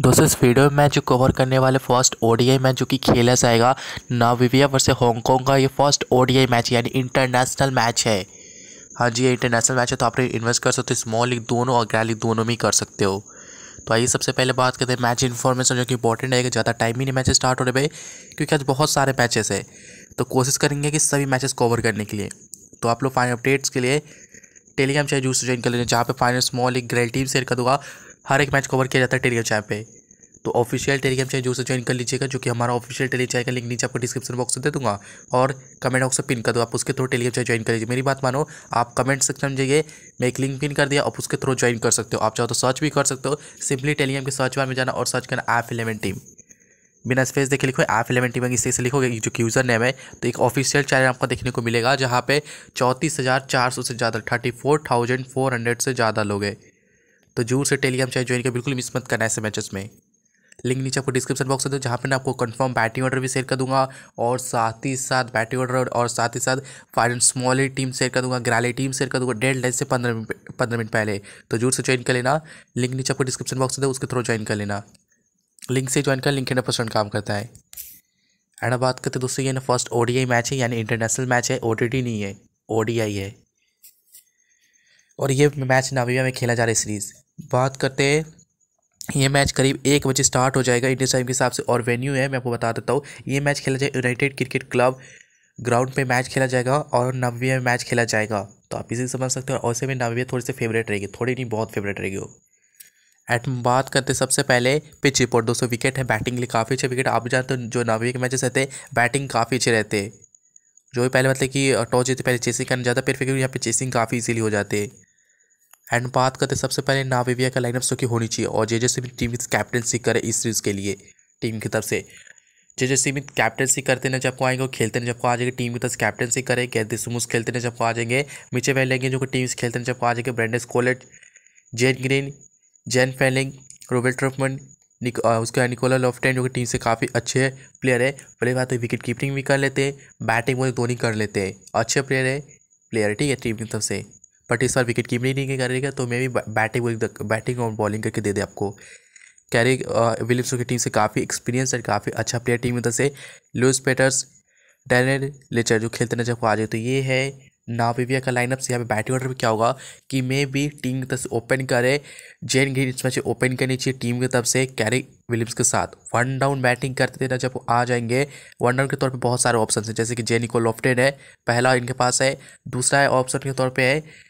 दोस्तों इस वीडियो में मैच जो कवर करने वाले फर्स्ट ओडीआई मैच जो कि खेला जाएगा नाविविया वर्सेस हांगकॉन्ग का ये फर्स्ट ओडीआई मैच यानी इंटरनेशनल मैच है हाँ जी ये इंटरनेशनल मैच है तो आप इन्वेस्ट कर सकते हो स्मॉल लीग दोनों और ग्रैंड लीग दोनों में ही कर सकते हो तो आइए सबसे पहले बात करते हैं मैच इन्फॉर्मेशन जो कि इंपॉर्टेंट है कि ज़्यादा टाइम ही नहीं मैच स्टार्ट होने पे क्योंकि आज बहुत सारे मैचेस है तो कोशिश करेंगे कि सभी मैचेस कवर करने के लिए तो आप लोग फाइनल अपडेट्स के लिए टेलीग्राम चैनल जूस ज्वाइन कर लेंगे जहाँ पे फाइनल स्मॉल एक ग्रेल टीम शेयर कर दूंगा हर एक मैच कवर किया जाता है टेलीग्राम चैनल पे तो ऑफिशियल टेलीग्राम चैनल जो से ज्वाइन कर लीजिएगा जो कि हमारा ऑफिशियल टेलीग्राम चैनल का लिंक नीचे आपको डिस्क्रिप्शन बॉक्स में दे दूंगा और कमेंट बॉक्स से पिन कर दो आप उसके थ्रू टेलीग्राम चैनल ज्वाइन कर लीजिए मेरी बात मानो आप कमेंट सेक्शन में जाइए मैं एक लिंक पिन कर दिया आप उसके थ्रू ज्वाइन कर सकते हो आप चाहो तो सर्च भी कर सकते हो सिंपली टेलीग्राम के सर्च बार में जाना और सर्च करना ऐप इलेवन टीम बिना स्पेस देखे लिखो ऐप इलेवन टीम इसे से लिखोगे जो कि यूज़र नेम है तो एक ऑफिशियल चैनल आपको देखने को मिलेगा जहाँ पे चौंतीस हज़ार चार सौ से ज़्यादा thirty four thousand four hundred से ज़्यादा लोग हैं तो जरूर से टेलीग्राम चैनल ज्वाइन कर बिल्कुल मिस मत करना ऐसे मैचेस में लिंक नीचे आपको डिस्क्रिप्शन बॉक्स में दो जहाँ पर मैं आपको कंफर्म बैटिंग ऑर्डर भी शेयर कर दूंगा और साथ ही साथ बैटिंग ऑर्डर और साथ ही साथ फाइनल स्मॉल टीम शेयर कर दूंगा ग्राली टीम शेयर कर दूंगा डेढ़ लाइन से पंद्रह मिनट पंद्रह मिनट पहले तो जरूर से ज्वाइन कर लेना लिंक नीचे आपको डिस्क्रिप्शन बॉक्स दो उसके थ्रू ज्वाइन कर लेना लिंक से ज्वाइन कर लिंक हंड्रेड परसेंट काम करता है एंड बात करते दोस्तों ये ना फर्स्ट ओ मैच है यानी इंटरनेशनल मैच है ओ नहीं है ओ है और ये मैच नामीबिया में खेला जा रहा है सीरीज़ बात करते हैं ये मैच करीब एक बजे स्टार्ट हो जाएगा इंडियन टाइम के हिसाब से और वेन्यू है मैं आपको बता देता हूँ ये मैच खेला जाए यूनाइटेड क्रिकेट क्लब ग्राउंड पे मैच खेला जाएगा और नब्बे में मैच खेला जाएगा तो आप इसी समझ सकते हो और ऐसे में नब्बे थोड़ी से फेवरेट रहेगी थोड़ी नहीं बहुत फेवरेट रहेगी वो एट बात करते सबसे पहले पिच रिपोर्ट दो विकेट है बैटिंग के लिए काफ़ी अच्छे विकेट आप जानते हो जो नब्बे के मैचेस रहते बैटिंग काफ़ी अच्छे रहते जो भी पहले मतलब कि टॉस जीते पहले चेसिंग करना है फिर फिर यहाँ पर चेसिंग काफ़ी ईजीली हो जाते हैं एंड बात करते सबसे पहले नाविविया का लाइनअप जो कि होनी चाहिए और जे जे सिमिथ टीम की कैप्टनसी करे इस सीरीज़ के लिए टीम की तरफ से जे जे सिमिथ कैप्टनसी करते ना जब को आएंगे खेलते ना जब को आ जाएंगे टीम की तरफ से कैप्टनसी करे कैदे सुमुस खेलते ना जब को आ जाएंगे मिचे फैलेंगे जो कि टीम से खेलते ना जब को आ जाएंगे ब्रेंडस कोलेट Zane Green Jan Frylinck Ruben Trumpelmann Nick उसके निकोला लॉफ्टेन जो कि टीम से काफ़ी अच्छे प्लेयर है पहले बात है विकेट कीपिंग भी कर लेते हैं बैटिंग वो दोनों कर लेते हैं अच्छे प्लेयर है प्लेयर ठीक है टीम की तरफ से बट इस बार विकेट कीपिंग नहीं, रही करेगा तो मे भी बैटिंग बैटिंग और बॉलिंग करके दे दे आपको कैरी विलियम्स uh, की टीम से काफ़ी एक्सपीरियंस है काफ़ी अच्छा प्लेयर टीम में से लुइस पेटर्स डैनियल लेचर जो खेलते नजर को आ जाए तो ये है नाविविया का लाइनअप से यहाँ पे बैटिंग ऑर्डर में क्या होगा कि मे भी टीम की तरफ से ओपन करे जेन ग्रीन इस मैच ओपन करनी चाहिए टीम की तरफ से कैरी विलियम्स के साथ वन डाउन बैटिंग करते ना जब आ जाएंगे वन डाउन के तौर पे बहुत सारे ऑप्शन हैं जैसे कि जेन इको लॉफ्टेड है पहला इनके पास है दूसरा ऑप्शन के तौर पर है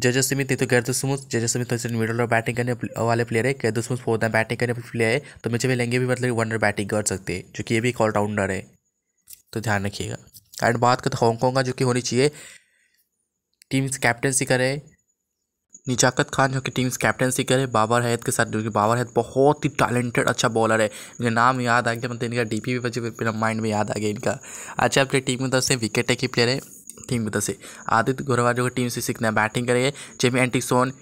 जजस समित तो गैर दुस्मुस जजस समित तो मिडल और बैटिंग करने वाले प्लेयर है गैर फोर फोर्थ बैटिंग करने वाले प्लेयर है तो मुझे भी लेंगे भी मतलब वनडर बैटिंग कर सकते हैं जो कि ये भी एक ऑलराउंडर है तो ध्यान रखिएगा एंड बात करते तो हांगकॉन्ग का जो कि होनी चाहिए टीम्स कैप्टनसी करे निजाकत खान जो कि टीम्स कैप्टनसी करे बाबर हैद के साथ जो कि बाबर हैद बहुत ही टैलेंटेड अच्छा बॉलर है मुझे नाम याद आ गया मतलब इनका डी पी भी बचे माइंड में याद आ गया इनका अच्छा अपने टीम में तरफ से विकेट टेकी प्लेयर है टीम की तरफ से आदित्य गोरवा जो टीम से सीखना बैटिंग करेंगे जेमी एंटीसोन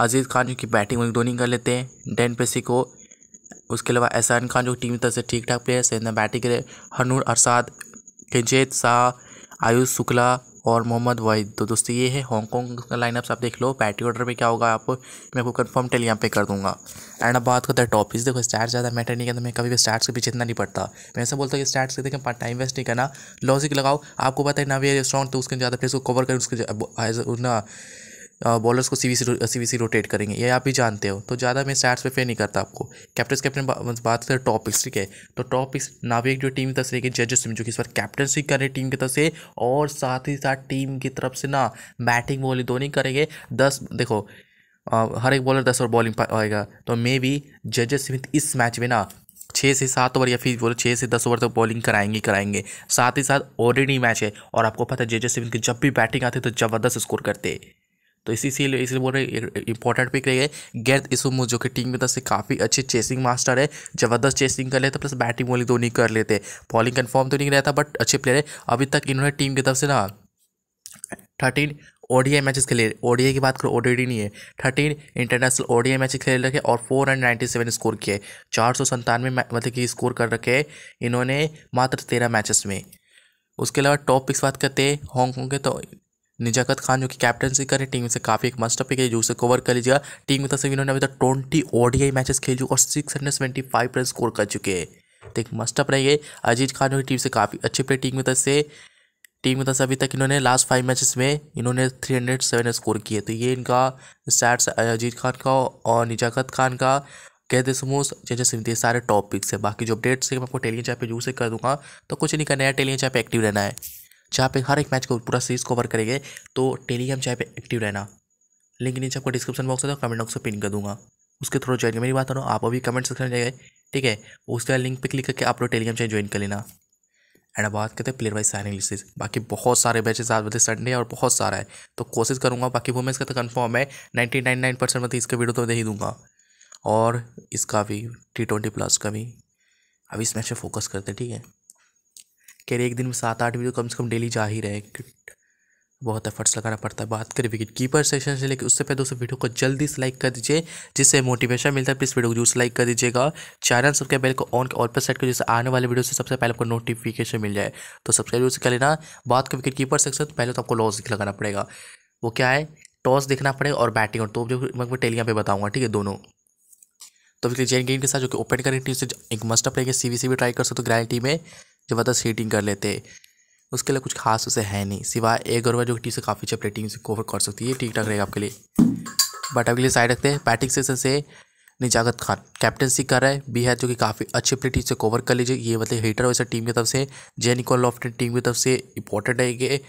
अजीज़ खान जो की बैटिंग उनकी दोनों कर लेते हैं डेन पेसी को उसके अलावा एहसान खान जो टीम की तरफ से ठीक ठाक प्लेयर है बैटिंग करे हनूर अरसाद किंजेत शाह आयुष शुक्ला और मोहम्मद वाहिद तो दोस्तों ये है हांगकॉन्ग का लाइनअप्स आप देख लो पैटी ऑर्डर में क्या होगा आपको मैं को कन्फर्म टेल यहाँ पे कर दूंगा एंड अब बात करते हैं टॉपिक्स देखो स्टार्ट ज़्यादा मैटर नहीं करता मैं कभी भी स्टार्ट के पीछे इतना नहीं पड़ता मैं ऐसा बोलता हूँ कि स्टार्ट से देखें टाइम वेस्ट नहीं करना लॉजिक लगाओ आपको पता है ना भी स्ट्रॉन्ग तो उसके ज़्यादा फिर उसको कवर करें उसके ना बॉलर्स को सी वी सी रोटेट करेंगे ये आप भी जानते हो तो ज़्यादा मैं स्टार्ट पे प्ले नहीं करता आपको कैप्टन कैप्टन बा, बात करते हैं ठीक है तो टॉपिक्स पिक्स नाविक जो टीम की तरफ से लेकिन जजेस टीम जो कि इस बार कैप्टनशिप कर रही टीम की तरफ से और साथ ही साथ टीम की तरफ से ना बैटिंग बॉलिंग दोनों करेंगे दस देखो हर एक बॉलर दस ओवर बॉलिंग पाएगा तो मे भी जजेस स्मिथ इस मैच में ना छः से सात ओवर या फिर बोलो छः से दस ओवर तक तो बॉलिंग कराएंगे कराएंगे साथ ही साथ ऑलरेडी मैच है और आपको पता है जेजे सिविन की जब भी बैटिंग आती है तो ज़बरदस्त स्कोर करते हैं तो इसी इसीलिए इसलिए बोल रहे इंपॉर्टेंट पिक रही है गैर इसमो जो कि टीम की तरफ से काफ़ी अच्छे चेसिंग मास्टर है जबरदस्त चेसिंग कर लेते प्लस बैटिंग बॉलिंग दोनों कर लेते बॉलिंग कन्फर्म तो नहीं रहता बट अच्छे प्लेयर है अभी तक इन्होंने टीम की तरफ से ना थर्टीन ओडीआई मैचेस खेले ओडीआई की बात करो ओडीडी नहीं है थर्टीन इंटरनेशनल ओडीआई मैच खेले रखे और four hundred ninety seven score किए चार सौ संतानवे मतलब कि स्कोर कर रखे इन्होंने मात्र तेरह मैचेस में उसके अलावा टॉप पिक्स बात करते हैं हांगकॉन्ग के तो निजाकत खान जो कि कैप्टनसी करें टीम से काफ़ी एक मस्ट पिक है जो उसे कवर कर लीजिएगा टीम की तरफ से इन्होंने अभी तक ट्वेंटी ओडीआई मैचेस खेल चुके और six hundred seventy five run score कर चुके हैं तो एक मस्ट अप रहेंगे अजीज खान जो टीम से काफ़ी अच्छे प्लेयर टीम की तरफ से टीम की तरफ से अभी तक इन्होंने लास्ट फाइव मैचेस में इन्होंने थ्री हंड्रेड सेवन स्कोर किए तो ये इनका स्टैट्स अजीज खान का और निजाकत खान का कहते समोस जैसे सिमती सारे टॉपिक्स है बाकी जो अपडेट्स है मैं आपको टेलीग्राम चैप पे से कर दूंगा तो कुछ नहीं करना है टेलीग्राम पे एक्टिव रहना है जहाँ पे हर एक मैच को पूरा सीरीज कवर करेंगे तो टेलीग्राम चैनल पे एक्टिव रहना लिंक नीचे आपको डिस्क्रिप्शन बॉक्स में कमेंट बॉक्स में पिन कर दूंगा उसके थ्रू ज्वाइन मेरी बात करो आप अभी कमेंट सेक्शन में ठीक है उसके बाद लिंक पर क्लिक करके आप लोग टेलीग्राम चैनल ज्वाइन कर लेना एंड बात करते हैं प्लेयर वाइज साइनिंग लिस्ट बाकी बहुत सारे बैचेस आज बजे संडे और बहुत सारा है तो कोशिश करूँगा बाकी वो तो मैं तो इसका तो कन्फर्म है नाइन्टी नाइन नाइन परसेंट मतलब इसका वीडियो तो दे ही दूँगा और इसका भी टी ट्वेंटी प्लस का भी अभी इस मैच पर फोकस करते हैं ठीक है कह रहे एक दिन में सात आठ वीडियो कम से कम डेली जा ही रहे बहुत एफर्ट्स लगाना पड़ता है बात करें विकेट कीपर सेशन से लेकर उससे पहले दोस्तों वीडियो को जल्दी से लाइक कर दीजिए जिससे मोटिवेशन मिलता है प्लीज़ वीडियो को जरूर लाइक कर दीजिएगा चैनल सबके बेल को ऑन के ऑल पर सेट कर जिससे आने वाले वीडियो से सबसे पहले आपको नोटिफिकेशन मिल जाए तो सब्सक्राइब जरूर से कर लेना बात करें विकेट कीपर सेक्शन तो पहले तो आपको लॉस लगाना पड़ेगा वो क्या है टॉस देखना पड़ेगा और बैटिंग और तो मैं टेलियाँ पर बताऊँगा ठीक है दोनों तो फिर जैन गेंद के साथ जो कि ओपन करेंगे टीम से एक मस्टअप रहेगा सी वी सी भी ट्राई कर सकते हो ग्रैंड टीम में ज़बरदस्त हीटिंग कर लेते उसके लिए कुछ खास उसे है नहीं सिवाय एक और जो टी से काफ़ी अच्छा प्लेटिंग से कोवर कर सकती है ठीक ठाक रहेगा आपके लिए बट आपके लिए साइड रखते हैं बैटिंग सेशन से निजागत खान कैप्टनसी कर रहा है बी है जो कि काफ़ी अच्छे प्ले टीम से कवर कर लीजिए ये मतलब हीटर वैसे टीम की तरफ से जे निकोल लॉफ्टन टीम की तरफ से इंपॉर्टेंट है ये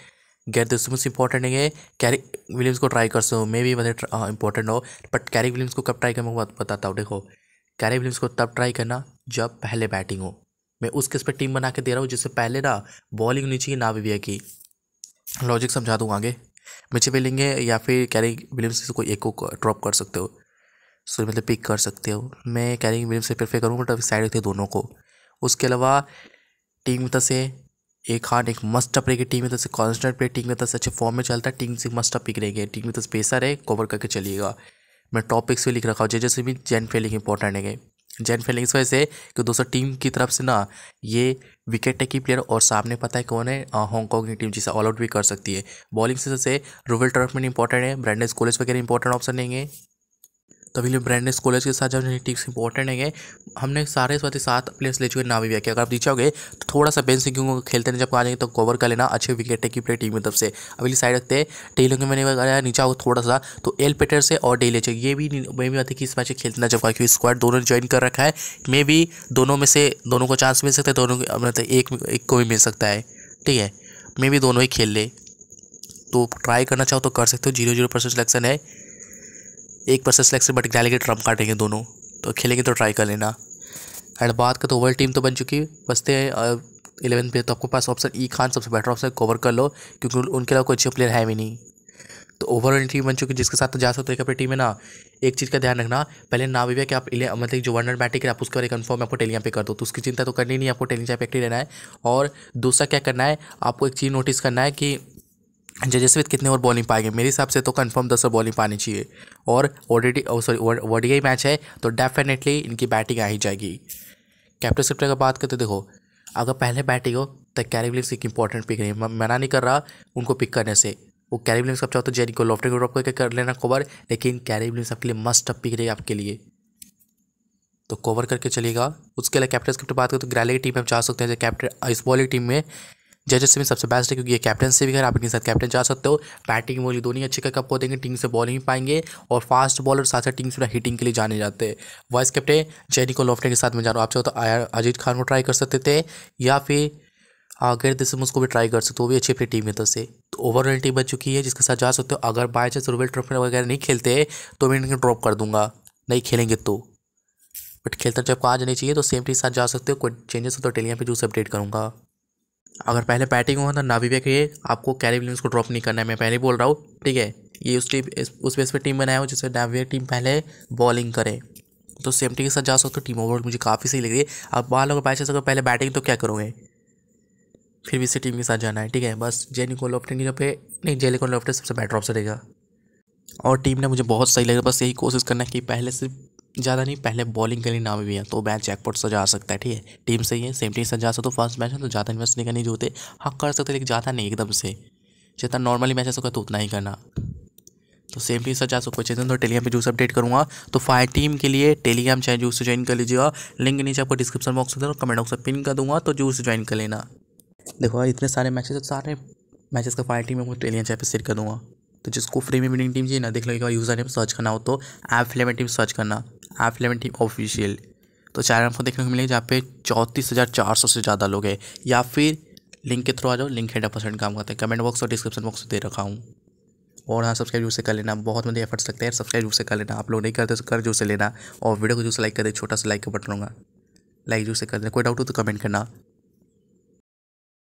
गैर दुश्मन इंपॉर्टेंट है कैरिक विलियम्स को ट्राई कर सो मे भी मतलब इंपॉर्टेंट हो बट कैरिक विलियम्स को कब ट्राई करना बताता हूँ देखो कैरिक विलियम्स को तब ट्राई करना जब पहले बैटिंग हो मैं उस किस पर टीम बना के दे रहा हूँ जिससे पहले ना बॉलिंग होनी चाहिए ना विविया की लॉजिक समझा दूँ आगे मिचे वेलिंग है या फिर कैरिंग विलियम्स से कोई एक को ड्रॉप कर सकते हो सो मतलब पिक कर सकते हो मैं कैरिंग विलियम्स से प्रेफर करूँगा मतलब साइड रखते दोनों को उसके अलावा टीम में से एक खान एक मस्ट अप रहेगी टीम में से कॉन्स्टेंट प्लेयर टीम में से अच्छे फॉर्म में चलता है टीम से मस्ट अप पिक रहेंगे टीम में पेसर है कवर करके चलिएगा मैं टॉपिक्स पर लिख रखा हूँ जैसे भी जेन फेलिंग इंपॉर्टेंट है जैन फेलिंग इस वजह से कि दोस्तों टीम की तरफ से ना ये विकेट टेकी प्लेयर और सामने पता है कौन है हांगकॉन्ग की टीम जिसे ऑल आउट भी कर सकती है बॉलिंग से जैसे रोवेल ट्रफमेंट इंपॉर्टेंट है ब्रांडेस कॉलेज वगैरह इंपॉर्टेंट ऑप्शन नहीं है तभी लिए ब्रांडेस कॉलेज के साथ जब टिप्स इंपॉर्टेंट है हमने सारे साथ ही सात प्लेयर्स ले चुके नावी भैया के अगर आप दीचाओगे तो थोड़ा सा बेन सिंह को खेलते नहीं जब आ जाएंगे तो कवर कर लेना अच्छे विकेट है कि प्लेयर टीम की तरफ से अगली साइड रखते हैं टेल के मैंने बताया नीचा आओ थोड़ा सा तो एल पेटर से और डेले चाहिए ये भी मे भी आती कि इस मैच खेलते ना जब क्योंकि स्क्वाड दोनों ने ज्वाइन कर रखा है मे भी दोनों में से दोनों को चांस मिल सकता है दोनों मतलब एक एक को भी मिल सकता है ठीक है मे भी दोनों ही खेल ले तो ट्राई करना चाहो तो कर सकते हो जीरो जीरो परसेंट सिलेक्शन है एक पर्सन सेलेक्शन बट डालेंगे ट्रम्प काटेंगे दोनों तो खेलेंगे तो ट्राई कर लेना एंड बात का तो ओवर टीम तो बन चुकी है बचते हैं इलेवन पे तो आपके पास ऑप्शन ई e खान सबसे बेटर ऑप्शन कवर कर लो क्योंकि उनके अलावा कोई अच्छे प्लेयर है भी नहीं तो ओवरऑल टीम बन चुकी है जिसके साथ तो जा सकते हो अपनी टीम है ना एक चीज़ का ध्यान रखना पहले ना भी है कि आप मतलब जो वनर बैटिंग है आप उसके बारे कन्फर्म आपको टेलियाँ पे कर दो तो उसकी चिंता तो करनी नहीं आपको टेलियाँ पे एक्टिव रहना है और दूसरा क्या करना है आपको एक चीज़ नोटिस करना है कि जजेस विद कितने ओवर बॉलिंग पाएंगे मेरे हिसाब से तो कंफर्म दस ओवर बॉलिंग पानी चाहिए और ऑलरेडी सॉरी वडीआई मैच है तो डेफिनेटली इनकी बैटिंग आ ही जाएगी कैप्टन सेक्टर का बात करते देखो अगर पहले बैटिंग हो तो कैरी विलियम्स एक इंपॉर्टेंट पिक नहीं मना नहीं कर रहा उनको पिक करने से वो कैरी विलियम्स आप चाहो तो जेरी को ड्रॉप करके कर लेना कवर लेकिन कैरी विलियम्स आपके लिए मस्ट पिक रहेगा आपके लिए तो कवर करके चलेगा उसके लिए कैप्टन स्क्रिप्ट बात करें तो ग्रैली की टीम में आप जा सकते हैं जैसे कैप्टन इस बॉलिंग टीम में जजेस में सबसे बेस्ट है क्योंकि ये कैप्टन से भी अगर आप इनके साथ कैप्टन जा सकते हो बैटिंग बोली दोनों ही का कप को देंगे टीम से बॉलिंग पाएंगे और फास्ट बॉलर साथ साथ टीम से हिटिंग के लिए जाने जाते हैं वाइस कैप्टन को लॉफ्टे के साथ में जाना आप चाहो तो अजीत खान को ट्राई कर सकते थे या फिर अगर दिसम उसको भी ट्राई कर सकते हो वो भी अच्छी अपनी टीम है तो से तो ओवरऑल टीम बन चुकी है जिसके साथ जा सकते हो अगर बाई चांस रूबेल ट्रॉफी वगैरह नहीं खेलते तो मैं इनके ड्रॉप कर दूंगा नहीं खेलेंगे तो बट खेलता जब आ जाने चाहिए तो सेम टीम साथ जा सकते हो कोई चेंजेस हो तो टेलीग्राम पे जरूर अपडेट करूँगा अगर पहले बैटिंग हुआ तो नावीबिया के आपको कैरी विलियम्स को ड्रॉप नहीं करना है मैं पहले बोल रहा हूँ ठीक है ये उस टीम उस बेस पर टीम बनाया हो जिससे नावीबिया टीम पहले बॉलिंग करे तो सेम टी के साथ जा सकते हो टीम तो ओवर मुझे काफ़ी सही लग रही है अब मान लो बाई चांस अगर पहले बैटिंग तो क्या करोगे फिर भी इसी टीम के साथ जाना है ठीक है बस जे निकोल लॉफ्टन पे नहीं जे निकोल लॉफ्टन सबसे बेटर ऑप्शन रहेगा और टीम ने मुझे बहुत सही लगा बस यही कोशिश करना कि पहले सिर्फ ज़्यादा नहीं पहले बॉलिंग के लिए नाम भी है तो मैच जैकपॉट सजा सकता है ठीक है टीम सही है सेम टीम से जा सकते तो फर्स्ट मैच है तो ज़्यादा इन्वेस्ट नहीं करनी जो होते हाँ कर सकते लेकिन ज़्यादा नहीं एकदम से जितना नॉर्मली मैच होगा तो उतना ही करना तो सेम टीम से जा सकते चेतन तो टेलीग्राम पर जूस अपडेट करूँगा तो फायर टीम के लिए टेलीग्राम चाहे जूस ज्वाइन कर लीजिएगा लिंक नीचे आपको डिस्क्रिप्शन बॉक्स में और कमेंट बॉक्स में पिन कर दूँगा तो जूस ज्वाइन कर लेना देखो इतने सारे मैचेस तो सारे मैचेस का फायर टीम है टेलीग्राम चाहे पे सेट कर दूँगा तो जिसको फ्री में विनिंग टीम चाहिए ना देख लगेगा यूज़र नेम सर्च करना हो तो ऐप में टीम सर्च करना एफ इलेवन टीम ऑफिशियल तो चैनल आपको देखने को मिलेगा जहाँ पे चौंतीस हज़ार चार सौ से ज़्यादा लोग हैं या फिर लिंक के थ्रू आ जाओ लिंक हंड्रेड परसेंट काम करते हैं कमेंट बॉक्स और डिस्क्रिप्शन बॉक्स दे रखा हूँ और हाँ सब्सक्राइब जो से कर लेना बहुत मेरे एफर्ट्स लगते हैं सब्सक्राइब जो से कर लेना आप लोग नहीं करते तो कर जो से लेना और वीडियो को जो से लाइक कर दे छोटा सा लाइक का बटन होगा लाइक जो से कर देना कोई डाउट हो तो कमेंट करना